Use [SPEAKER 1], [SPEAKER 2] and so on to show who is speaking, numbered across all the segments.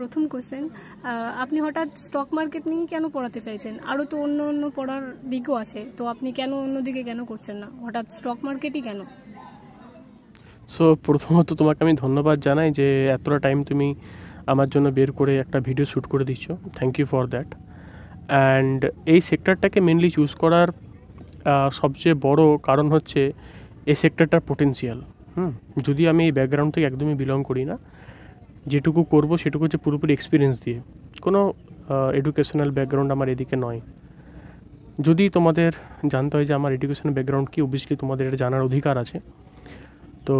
[SPEAKER 1] প্রথম কোশ্চেন আপনি হঠাৎ স্টক মার্কেট নিয়ে কেন পড়াতে চাইছেন আরও তো অন্য অন্য পড়ার দিকও আছে তো আপনি কেন অন্য দিকে কেন করছেন না হঠাৎ স্টক মার্কেটই কেন সো প্রথমত তোমাকে আমি ধন্যবাদ জানাই যে এতটা টাইম তুমি আমার জন্য বের করে একটা ভিডিও শ্যুট করে দিচ্ছ thank you for that and এই সেক্টরটাকে মেনলি চুজ করার সবচেয়ে বড় কারণ হচ্ছে এই সেক্টরটার পোটেন্সিয়াল হুম যদি আমি এই ব্যাকগ্রাউন্ড থেকে একদমই বিলং করি না যেটুকু করব সেটুকু হচ্ছে পুরোপুরি এক্সপিরিয়েন্স দিয়ে কোনো এডুকেশনাল ব্যাকগ্রাউন্ড আমার এদিকে নয় যদি তোমাদের জানতে হয় যে আমার এডুকেশনাল ব্যাকগ্রাউন্ড কী অবভিয়াসলি তোমাদের এটা জানার অধিকার আছে তো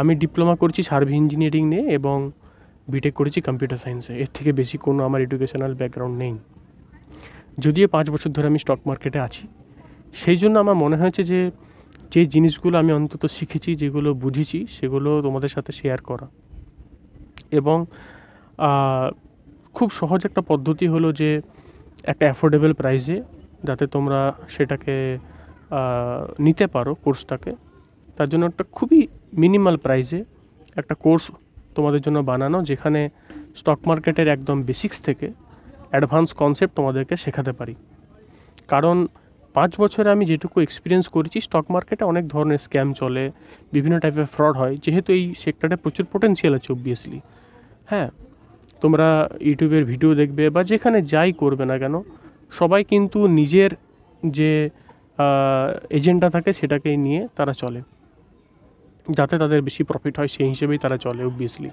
[SPEAKER 1] আমি ডিপ্লোমা করছি সার্ভে ইঞ্জিনিয়ারিং নিয়ে এবং বিটেক করেছি কম্পিউটার সায়েন্সে এর থেকে বেশি কোনো আমার এডুকেশনাল ব্যাকগ্রাউন্ড নেই যদিও পাঁচ বছর ধরে আমি স্টক মার্কেটে আছি সেই জন্য আমার মনে হয়েছে যে যে জিনিসগুলো আমি অন্তত শিখেছি যেগুলো বুঝেছি সেগুলো তোমাদের সাথে শেয়ার করা এবং খুব সহজ একটা পদ্ধতি হলো যে একটা অ্যাফোর্ডেবল প্রাইসে যাতে তোমরা সেটাকে নিতে পারো কোর্সটাকে তার জন্য একটা খুবই মিনিমাল প্রাইসে একটা কোর্স তোমাদের জন্য বানানো যেখানে স্টক মার্কেটের একদম বেসিক্স থেকে অ্যাডভান্স কনসেপ্ট তোমাদেরকে শেখাতে পারি কারণ পাঁচ বছরে আমি যেটুকু এক্সপিরিয়েন্স করেছি স্টক মার্কেটে অনেক ধরনের স্ক্যাম চলে বিভিন্ন টাইপের ফ্রড হয় যেহেতু এই সেক্টরে প্রচুর পোটেন্সিয়াল আছে অবভিয়াসলি হ্যাঁ তোমরা ইউটিউবের ভিডিও দেখবে বা যেখানে যাই করবে না কেন সবাই কিন্তু নিজের যে এজেন্ডা থাকে সেটাকেই নিয়ে তারা চলে যাতে তাদের বেশি প্রফিট হয় সেই হিসেবেই তারা চলে অবভিয়াসলি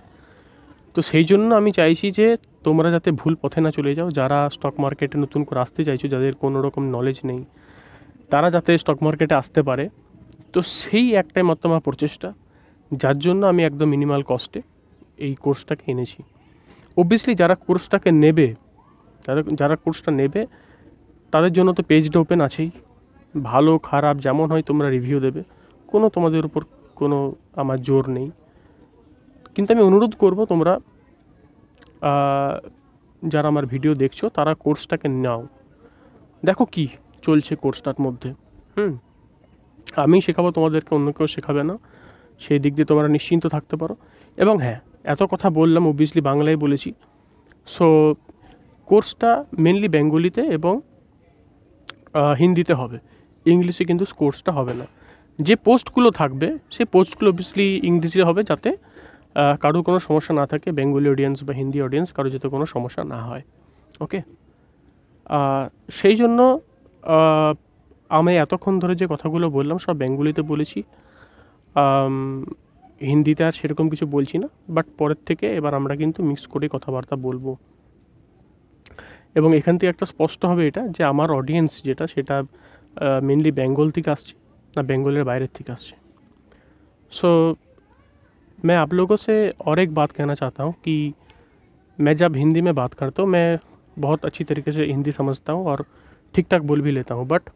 [SPEAKER 1] তো সেই জন্য আমি চাইছি যে তোমরা যাতে ভুল পথে না চলে যাও যারা স্টক মার্কেটে নতুন করে আসতে চাইছো যাদের কোনো রকম নলেজ নেই তারা যাতে স্টক মার্কেটে আসতে পারে তো সেই একটাই মাত্র আমার প্রচেষ্টা যার জন্য আমি একদম মিনিমাল কস্টে এই কোর্সটাকে এনেছি অবভিয়াসলি যারা কোর্সটাকে নেবে তারা যারা কোর্সটা নেবে তাদের জন্য তো পেজটা ওপেন আছেই ভালো খারাপ যেমন হয় তোমরা রিভিউ দেবে কোনো তোমাদের উপর কোনো আমার জোর নেই কিন্তু আমি অনুরোধ করব তোমরা যারা আমার ভিডিও দেখছো তারা কোর্সটাকে নাও দেখো কি চলছে কোর্সটার মধ্যে হুম আমি শেখাবো তোমাদেরকে অন্য কেউ শেখাবে না সেই দিক দিয়ে তোমরা নিশ্চিন্ত থাকতে পারো এবং হ্যাঁ এত কথা বললাম অবভিয়াসলি বাংলায় বলেছি সো কোর্সটা মেনলি বেঙ্গলিতে এবং হিন্দিতে হবে ইংলিশে কিন্তু কোর্সটা হবে না যে পোস্টগুলো থাকবে সেই পোস্টগুলো অবভিয়াসলি ইংলিশে হবে যাতে কারোর কোনো সমস্যা না থাকে বেঙ্গলি অডিয়েন্স বা হিন্দি অডিয়েন্স কারো যাতে কোনো সমস্যা না হয় ওকে সেই জন্য আমি এতক্ষণ ধরে যে কথাগুলো বললাম সব বেঙ্গলিতে বলেছি হিন্দিতে আর সেরকম কিছু বলছি না বাট পরের থেকে এবার আমরা কিন্তু মিক্স করে কথাবার্তা বলবো এবং এখান থেকে একটা স্পষ্ট হবে এটা যে আমার অডিয়েন্স যেটা সেটা মেনলি বেঙ্গল থেকে আসছে না বেঙ্গলের বাইরের থেকে আসছে সো মে मैं সে लोगों से और চাহতা बात কি মে যাব হিন্দি মে বাত করতে में बात करता हूँ मैं बहुत अच्छी तरीके से ठीक ठाक बोल भी लेता हूँ बट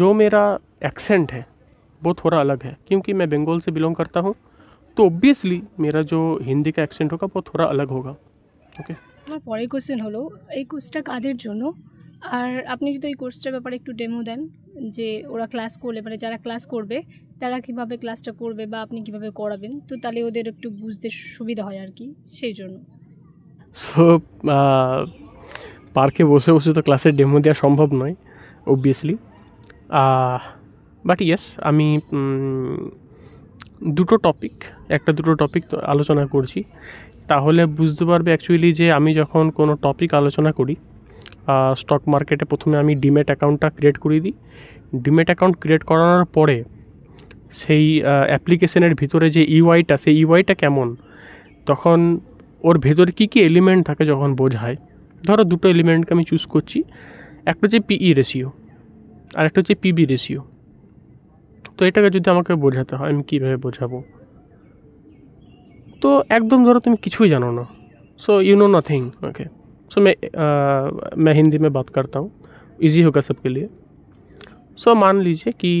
[SPEAKER 1] जो मेरा एक्सेंट है वो थोड़ा अलग है क्योंकि मैं बंगाल से बिलोंग करता हूँ तो ऑब्वियसली मेरा जो হিন্দি का অ্যাকসেন্ট होगा वो थोड़ा अलग होगा ওকে আমার পরের কোশ্চেন হলো এই কোর্সটা কাদের জন্য আর আপনি যদি এই কোর্সটার ব্যাপারে একটু ডেমো দেন যে ওরা ক্লাস করলে মানে যারা ক্লাস করবে তারা কিভাবে ক্লাসটা করবে বা আপনি কিভাবে করাবেন তো তাহলে ওদের একটু বুঝতে সুবিধা হয় আর কি সেই জন্য সো পার্কে বসে বসে তো ক্লাসের ডেমো দেওয়া সম্ভব নয় অবভিয়াসলি বাট ইয়েস আমি দুটো টপিক একটা দুটো টপিক আলোচনা করছি তাহলে বুঝতে পারবে অ্যাকচুয়ালি যে আমি যখন কোনো টপিক আলোচনা করি স্টক মার্কেটে প্রথমে আমি ডিমেট অ্যাকাউন্টটা ক্রিয়েট করে দিই ডিমেট অ্যাকাউন্ট ক্রিয়েট করানোর পরে সেই অ্যাপ্লিকেশনের ভিতরে যে ইউআইটা সেই ইউআইটা কেমন তখন ওর ভেতরে কী কী এলিমেন্ট থাকে যখন বোঝায় ধরো দুটো এলিমেন্ট আমি চুজ করছি একটা হচ্ছে পিই রেশিও আরেকটা হচ্ছে পিবি রেশিও তো এটা যদি আমাকে বোঝাতে হয় আমি কিভাবে বোঝাব তো একদম ধরো তুমি কিছুই জানো না so you know nothing okay so আমি আমি হিন্দি میں بات کرتا ہوں ইজি ہوگا सबके लिए सो मान लीजिए कि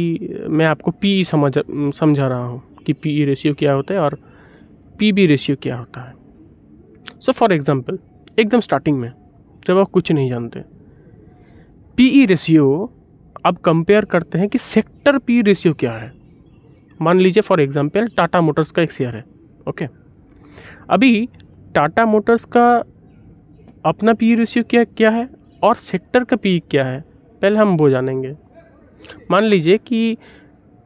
[SPEAKER 1] मैं आपको पी समझा समझा रहा हूं कि पीई रेशियो क्या होता है और पीबी रेशियो क्या होता है सो फॉर एग्जांपल एकदम स्टार्टिंग जब आप कुछ नहीं जानते पी ई रेशियो अब कंपेयर करते हैं कि सेक्टर पी रेशियो क्या है मान लीजिए फॉर एग्जांपल टाटा मोटर्स का एक शेयर है ओके अभी टाटा मोटर्स का अपना पी रेशियो e क्या क्या है और सेक्टर का पी e क्या है पहले हम वो जानेंगे मान लीजिए कि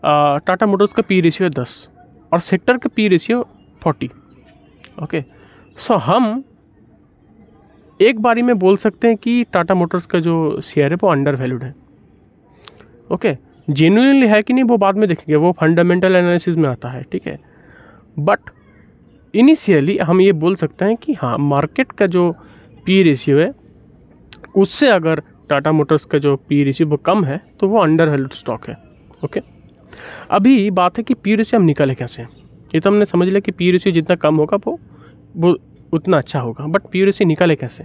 [SPEAKER 1] टाटा मोटर्स का पी रेशियो e है दस और सेक्टर का P ratio forty okay so हम एक बारी में बोल सकते हैं कि टाटा मोटर्स का जो शेयर है वो अंडर वैल्यूड है ओके जेन्यूनली है कि नहीं वो बाद में देखेंगे वो फंडामेंटल एनालिसिस में आता है ठीक है बट इनिशियली हम ये बोल सकते हैं कि हाँ मार्केट का जो पी रेशियो है उससे अगर टाटा मोटर्स का जो पी रेशियो वो कम है तो वो अंडर वैल्यूड स्टॉक है ओके अभी बात है कि पी रेशियो हम निकाले कैसे ये तो हमने समझ लिया कि पी रेशियो जितना कम होगा वो वो उतना अच्छा होगा बट पी रेशियो निकाले कैसे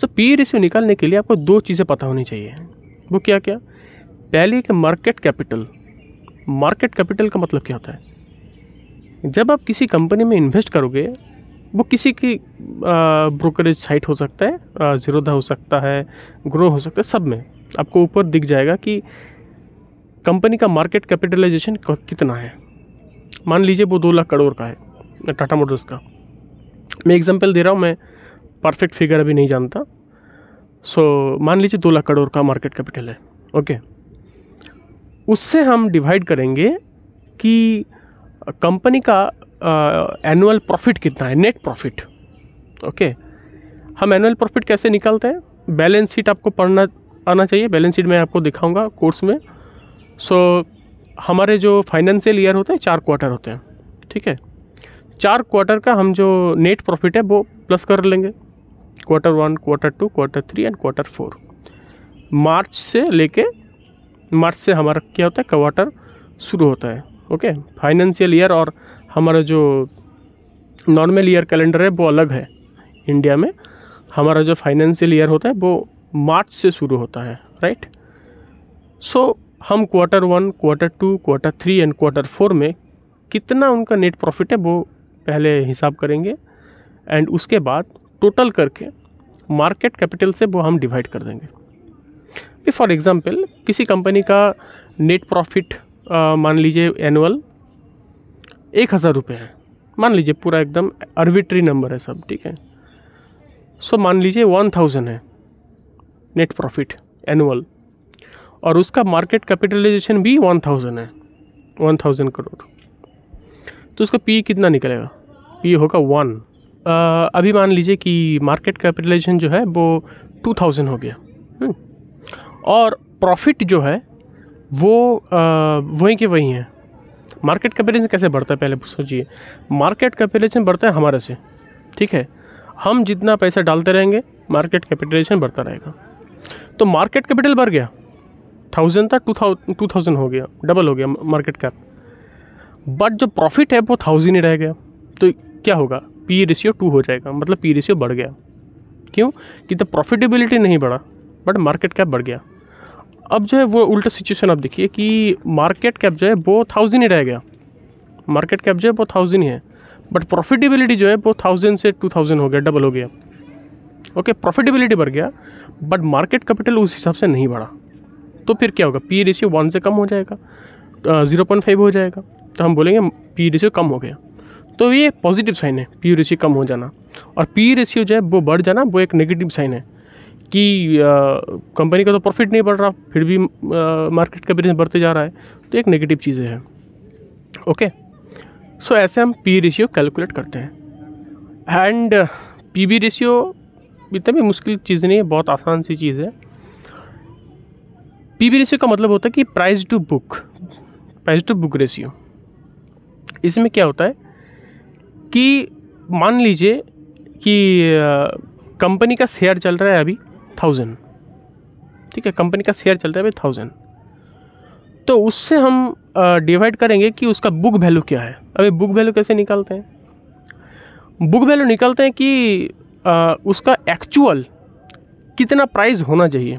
[SPEAKER 1] सो पी रेशियो निकालने के लिए आपको दो चीज़ें पता होनी चाहिए वो क्या क्या पहले कि मार्केट कैपिटल मार्केट कैपिटल का मतलब क्या होता है जब आप किसी कंपनी में इन्वेस्ट करोगे वो किसी की ब्रोकरेज साइट हो सकता है जीरोधा हो सकता है ग्रो हो सकता है सब में आपको ऊपर दिख जाएगा कि कंपनी का मार्केट कैपिटलाइजेशन कितना है मान लीजिए वो दो लाख करोड़ का है टाटा मोटर्स का मैं एग्जांपल दे रहा हूँ मैं परफेक्ट फिगर अभी नहीं जानता सो so, मान लीजिए दो लाख करोड़ का मार्केट कैपिटल है ओके okay. उससे हम डिवाइड करेंगे कि कंपनी का एनुअल प्रॉफिट कितना है नेट प्रॉफिट ओके हम एनुअल प्रॉफिट कैसे निकालते हैं बैलेंस शीट आपको पढ़ना आना चाहिए बैलेंस शीट मैं आपको दिखाऊंगा कोर्स में सो so, हमारे जो फाइनेंशियल ईयर होते हैं चार क्वार्टर होते हैं ठीक है चार क्वार्टर का हम जो नेट प्रॉफिट है वो प्लस कर लेंगे quarter one quarter two quarter three and quarter four March से लेके मार्च से हमारा क्या होता है क्वार्टर शुरू होता है ओके फाइनेंशियल ईयर और हमारा जो नॉर्मल ईयर कैलेंडर है वो अलग है इंडिया में हमारा जो फाइनेंशियल ईयर होता है वो मार्च से शुरू होता है राइट सो so, हम quarter one quarter two quarter three and quarter four में कितना उनका नेट प्रॉफिट है वो पहले हिसाब करेंगे एंड उसके बाद टोटल करके मार्केट कैपिटल से वो हम डिवाइड कर देंगे फॉर एग्ज़ाम्पल किसी कंपनी का नेट प्रॉफिट मान लीजिए एनुअल एक हज़ार रुपये है मान लीजिए पूरा एकदम अर्बिट्री नंबर है सब ठीक है सो मान लीजिए वन थाउजेंड है नेट प्रॉफिट एनुअल और उसका मार्केट कैपिटलाइजेशन भी वन थाउजेंड है वन थाउजेंड करोड़ तो उसका पी कितना निकलेगा ये होगा वन अभी मान लीजिए कि मार्केट कैपिटलाइजेशन जो है वो टू थाउजेंड हो गया हम्म। और प्रॉफिट जो है वो वहीं के वहीं है मार्केट कैपिटलाइजेशन कैसे बढ़ता है पहले सोचिए मार्केट कैपिटलाइजेशन बढ़ता है हमारे से ठीक है हम जितना पैसा डालते रहेंगे मार्केट कैपिटलाइजेशन बढ़ता रहेगा तो मार्केट कैपिटल बढ़ गया थाउजेंड था टू थाउजेंड टू थाउजेंड हो गया डबल हो गया मार्केट कैप बट जो प्रॉफिट है वो थाउजेंड ही रह गया तो क्या होगा पी रेशियो टू हो जाएगा मतलब पी रेशियो बढ़ गया क्यों कि तो प्रॉफिटेबिलिटी नहीं बढ़ा बट मार्केट कैप बढ़ गया अब जो है वो उल्टा सिचुएशन आप देखिए कि मार्केट कैप जो है वो थाउजेंड ही रह गया मार्केट कैप जो है वो थाउजेंड ही है बट प्रॉफिटेबिलिटी जो है वो थाउजेंड से टू थाउजेंड हो गया डबल हो गया ओके प्रॉफिटेबिलिटी बढ़ गया बट मार्केट कैपिटल उस हिसाब से नहीं बढ़ा तो फिर क्या होगा पी रेशियो वन से कम हो जाएगा ज़ीरो पॉइंट फाइव हो जाएगा तो हम बोलेंगे पी रेशियो कम हो गया तो ये पॉजिटिव साइन है पी रेशियो कम हो जाना और पी रेशियो जो है वो बढ़ जाना वो एक नेगेटिव साइन है कि कंपनी का तो प्रॉफिट नहीं बढ़ रहा फिर भी मार्केट का बिजनेस बढ़ते जा रहा है तो एक नेगेटिव चीज़ है ओके सो so, ऐसे हम पी रेशियो कैलकुलेट करते हैं एंड पी बी रेशियो इतना भी मुश्किल चीज़ नहीं है बहुत आसान सी चीज़ है पी बी रेशियो का मतलब होता है कि price to book price to book ratio इसमें क्या होता है कि मान लीजिए कि कंपनी का शेयर चल रहा है अभी थाउजेंड ठीक है कंपनी का शेयर चल रहा है अभी थाउजेंड तो उससे हम डिवाइड करेंगे कि उसका बुक वैल्यू क्या है अभी बुक वैल्यू कैसे निकालते हैं बुक वैल्यू निकालते हैं कि आ, उसका एक्चुअल कितना प्राइस होना चाहिए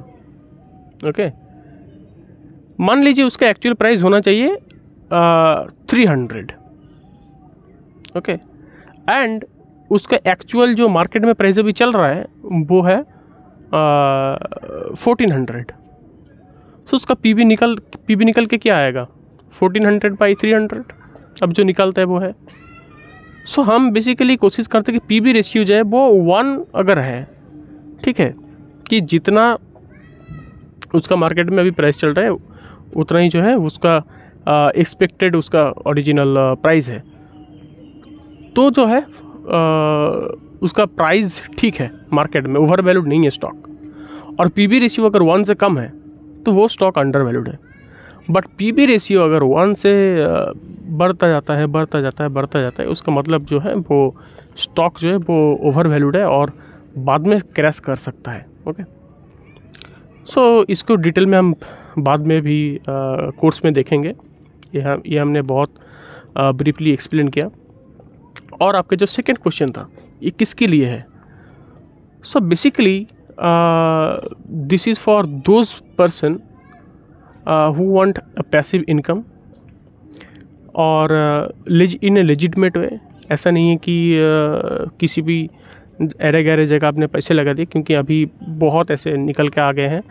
[SPEAKER 1] ओके मान लीजिए उसका एक्चुअल प्राइस होना चाहिए थ्री हंड्रेड ओके एंड उसका एक्चुअल जो मार्केट में प्राइस अभी चल रहा है वो है फोर्टीन हंड्रेड सो उसका पी बी निकल पी बी निकल के क्या आएगा fourteen hundred by three hundred अब जो निकलता है वो है सो so, हम बेसिकली कोशिश करते हैं कि पी बी रेशियो जो है वो वन अगर है ठीक है कि जितना उसका मार्केट में अभी प्राइस चल रहा है उतना ही जो है उसका एक्सपेक्टेड उसका ओरिजिनल प्राइस है तो जो है उसका प्राइस ठीक है मार्केट में ओवर वैल्यूड नहीं है स्टॉक और पी बी रेशियो अगर वन से कम है तो वो स्टॉक अंडर वैल्यूड है बट पी बी रेशियो अगर वन से बढ़ता जाता है बढ़ता जाता है बढ़ता जाता है उसका मतलब जो है वो स्टॉक जो है वो ओवर वैल्यूड है और बाद में क्रैश कर सकता है ओके सो so, इसको डिटेल में हम बाद में भी कोर्स में देखेंगे ये हम ये हमने बहुत ब्रीफली एक्सप्लेन किया और आपके जो सेकेंड क्वेश्चन था ये किसके लिए है so basically this is for those person who want a passive income और इन ए लेजिटमेट वे ऐसा नहीं है कि uh, किसी भी एरे गहरे जगह आपने पैसे लगा दिए क्योंकि अभी बहुत ऐसे निकल के आ गए हैं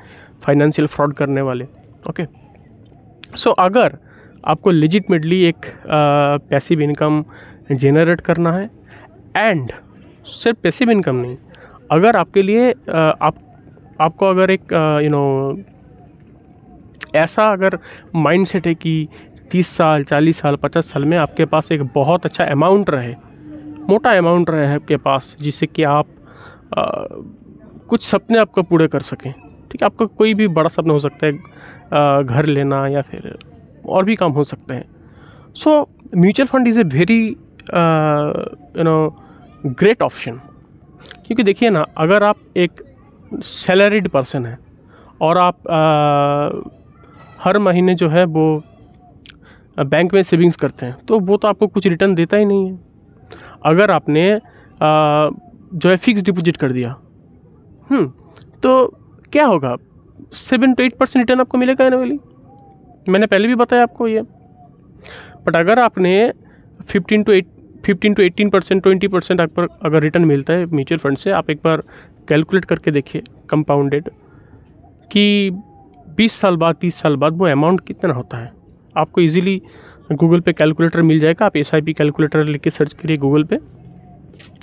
[SPEAKER 1] फाइनेंशियल फ्रॉड करने वाले ओके okay. सो so, अगर आपको लेजिटमेटली एक पैसिव uh, इनकम जेनरेट करना है एंड सिर्फ पैसिव इनकम नहीं अगर आपके लिए आप आपको अगर एक यू नो ऐसा अगर माइंड सेट है कि तीस साल चालीस साल पचास साल में आपके पास एक बहुत अच्छा अमाउंट रहे मोटा अमाउंट रहे आपके पास जिससे कि आप आ, कुछ सपने आपको पूरे कर सकें ठीक है आपका कोई भी बड़ा सपना हो सकता है घर लेना या फिर और भी काम हो सकते हैं so mutual fund is a very you know great option क्योंकि देखिए ना अगर आप एक सैलरीड पर्सन हैं और आप uh, हर महीने जो है वो बैंक में सेविंग्स करते हैं तो वो तो आपको कुछ रिटर्न देता ही नहीं है अगर आपने आ, जो है फिक्स डिपॉजिट कर दिया हम्म, तो क्या होगा seven to eight percent return आपको मिलेगा वाली मैंने पहले भी बताया आपको ये बट अगर आपने fifteen to eight fifteen to eighteen percent twenty percent आप पर अगर रिटर्न मिलता है म्यूचुअल फंड से आप एक बार कैलकुलेट करके देखिए कंपाउंडेड कि बीस साल बाद तीस साल बाद वो अमाउंट कितना होता है आपको इजीली गूगल पे कैलकुलेटर मिल जाएगा आप एस आई पी कैलकुलेटर लेके सर्च करिए गूगल पे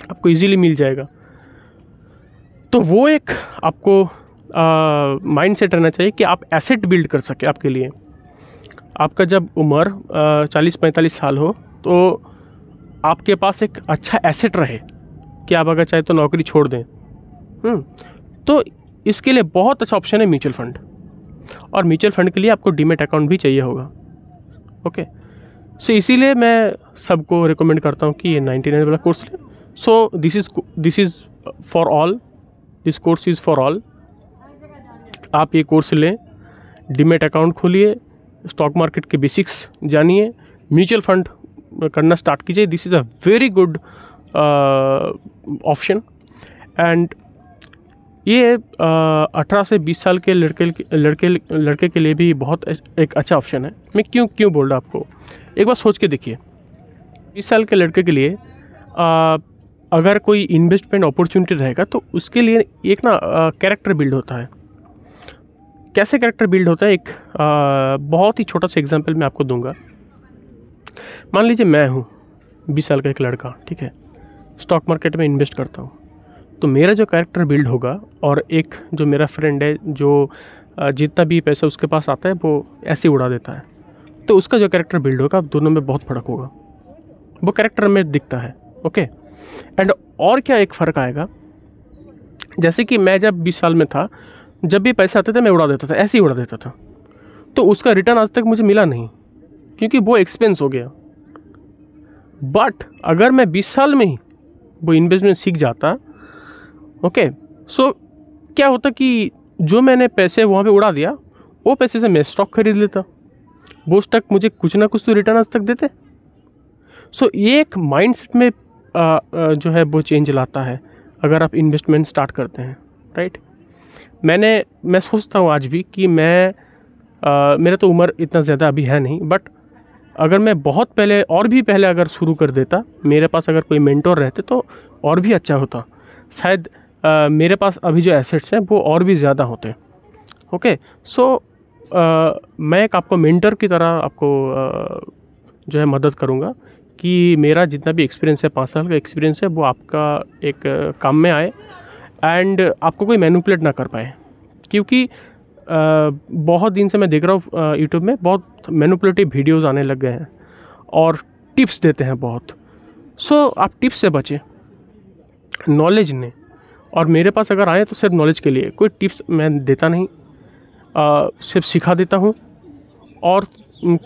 [SPEAKER 1] आपको इजीली मिल जाएगा तो वो एक आपको माइंड सेट रहना चाहिए कि आप एसेट बिल्ड कर सके आपके लिए आपका जब उम्र चालीस पैंतालीस साल हो तो आपके पास एक अच्छा एसेट रहे कि आप अगर चाहे तो नौकरी छोड़ दें हम्म, तो इसके लिए बहुत अच्छा ऑप्शन है म्यूचुअल फंड और म्यूचुअल फंड के लिए आपको डीमेट अकाउंट भी चाहिए होगा ओके सो इसीलिए मैं सबको रिकमेंड करता हूँ कि ये नाइन्टी नाइन वाला कोर्स लें so this is this is for all this course is for all आप ये कोर्स लें डीमेट अकाउंट खोलिए स्टॉक मार्केट के बेसिक्स जानिए म्यूचुअल फंड करना स्टार्ट कीजिए this is a very good option and ये uh, अठारह से बीस साल के लड़के लड़के लड़के के लिए भी बहुत एक अच्छा ऑप्शन है मैं क्यों क्यों बोल रहा आपको एक बार सोच के देखिए बीस साल के लड़के के लिए uh, अगर कोई इन्वेस्टमेंट अपॉर्चुनिटी रहेगा तो उसके लिए एक ना कैरेक्टर uh, बिल्ड होता है कैसे कैरेक्टर बिल्ड होता है एक uh, बहुत ही छोटा सा एग्जांपल मैं आपको दूंगा मान लीजिए मैं हूँ बीस साल का एक लड़का ठीक है स्टॉक मार्केट में इन्वेस्ट करता हूँ तो मेरा जो कैरेक्टर बिल्ड होगा और एक जो मेरा फ्रेंड है जो जितना भी पैसा उसके पास आता है वो ऐसे उड़ा देता है तो उसका जो कैरेक्टर बिल्ड होगा दोनों में बहुत फ़र्क होगा वो कैरेक्टर में दिखता है ओके एंड और क्या एक फ़र्क आएगा जैसे कि मैं जब बीस साल में था जब भी पैसे आते थे मैं उड़ा देता था ऐसे ही उड़ा देता था तो उसका रिटर्न आज तक मुझे मिला नहीं क्योंकि वो एक्सपेंस हो गया बट अगर मैं 20 साल में ही वो इन्वेस्टमेंट सीख जाता ओके सो क्या होता कि जो मैंने पैसे वहाँ पे उड़ा दिया वो पैसे से मैं स्टॉक खरीद लेता वो स्टॉक मुझे कुछ ना कुछ तो रिटर्न आज तक देते सो so, ये एक माइंडसेट में आ, आ, जो है वो चेंज लाता है अगर आप इन्वेस्टमेंट स्टार्ट करते हैं राइट मैंने मैं सोचता हूँ आज भी कि मैं आ, मेरा तो उम्र इतना ज़्यादा अभी है नहीं बट अगर मैं बहुत पहले और भी पहले अगर शुरू कर देता मेरे पास अगर कोई मेंटोर रहते तो और भी अच्छा होता शायद मेरे पास अभी जो एसेट्स हैं वो और भी ज़्यादा होते ओके सो आ, मैं एक आपको मेंटर की तरह आपको आ, जो है मदद करूँगा कि मेरा जितना भी एक्सपीरियंस है पाँच साल का एक्सपीरियंस है वो आपका एक काम में आए एंड आपको कोई मैनुपलेट ना कर पाए क्योंकि बहुत दिन से मैं देख रहा हूँ यूट्यूब में बहुत मैनुपलेटिव वीडियोज़ आने लग गए हैं और टिप्स देते हैं बहुत सो so, आप टिप्स से बचें नॉलेज ने और मेरे पास अगर आए तो सिर्फ नॉलेज के लिए कोई टिप्स मैं देता नहीं आ, सिर्फ सिखा देता हूँ और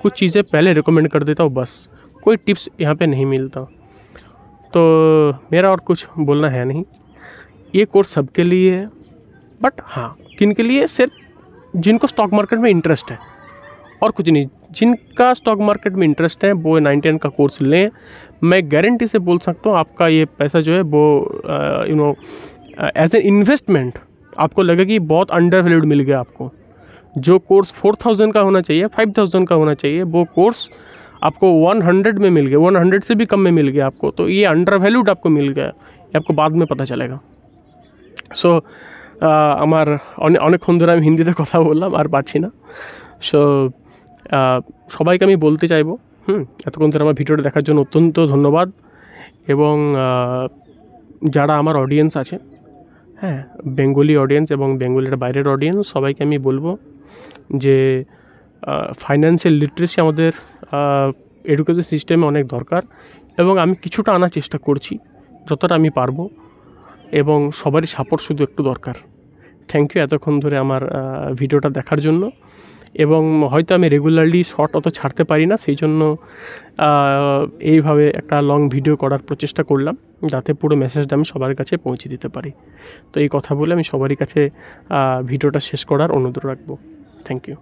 [SPEAKER 1] कुछ चीज़ें पहले रिकमेंड कर देता हूँ बस कोई टिप्स यहाँ पे नहीं मिलता तो मेरा और कुछ बोलना है नहीं ये कोर्स सबके लिए है बट हाँ किन के लिए सिर्फ जिनको स्टॉक मार्केट में इंटरेस्ट है और कुछ नहीं जिनका स्टॉक मार्केट में इंटरेस्ट है वो नाइन टेन का कोर्स लें मैं गारंटी से बोल सकता हूँ आपका ये पैसा जो है वो you know as a investment आपको लगेगा कि बहुत अंडर वैल्यूड मिल गया आपको जो कोर्स फोर थाउजेंड का होना चाहिए फाइव थाउजेंड का होना चाहिए वो कोर्स आपको वन हंड्रेड में मिल गया वन हंड्रेड से भी कम में मिल गया आपको तो ये अंडर वैल्यूड आपको मिल गया ये आपको बाद में पता चलेगा सो so, আমার অনেক অনেকক্ষণ ধরে আমি হিন্দিতে কথা বললাম আর পারছি না সো সবাইকে আমি বলতে চাইবো হুম এতক্ষণ ধরে আমার ভিডিওটা দেখার জন্য অত্যন্ত ধন্যবাদ এবং যারা আমার অডিয়েন্স আছে হ্যাঁ বেঙ্গলি অডিয়েন্স এবং বেঙ্গলির বাইরের অডিয়েন্স সবাইকে আমি বলবো যে ফাইন্যান্সিয়াল লিটারেসি আমাদের এডুকেশন সিস্টেমে অনেক দরকার এবং আমি কিছুটা আনার চেষ্টা করছি যতটা আমি পারবো এবং সবারই সাপোর্ট শুধু একটু দরকার থ্যাংক ইউ এতক্ষণ ধরে আমার ভিডিওটা দেখার জন্য এবং হয়তো আমি রেগুলারলি শর্ট অত ছাড়তে পারি না সেই জন্য এইভাবে একটা লং ভিডিও করার প্রচেষ্টা করলাম যাতে পুরো মেসেজটা আমি সবার কাছে পৌঁছে দিতে পারি তো এই কথা বলে আমি সবারই কাছে ভিডিওটা শেষ করার অনুরোধ রাখবো থ্যাংক ইউ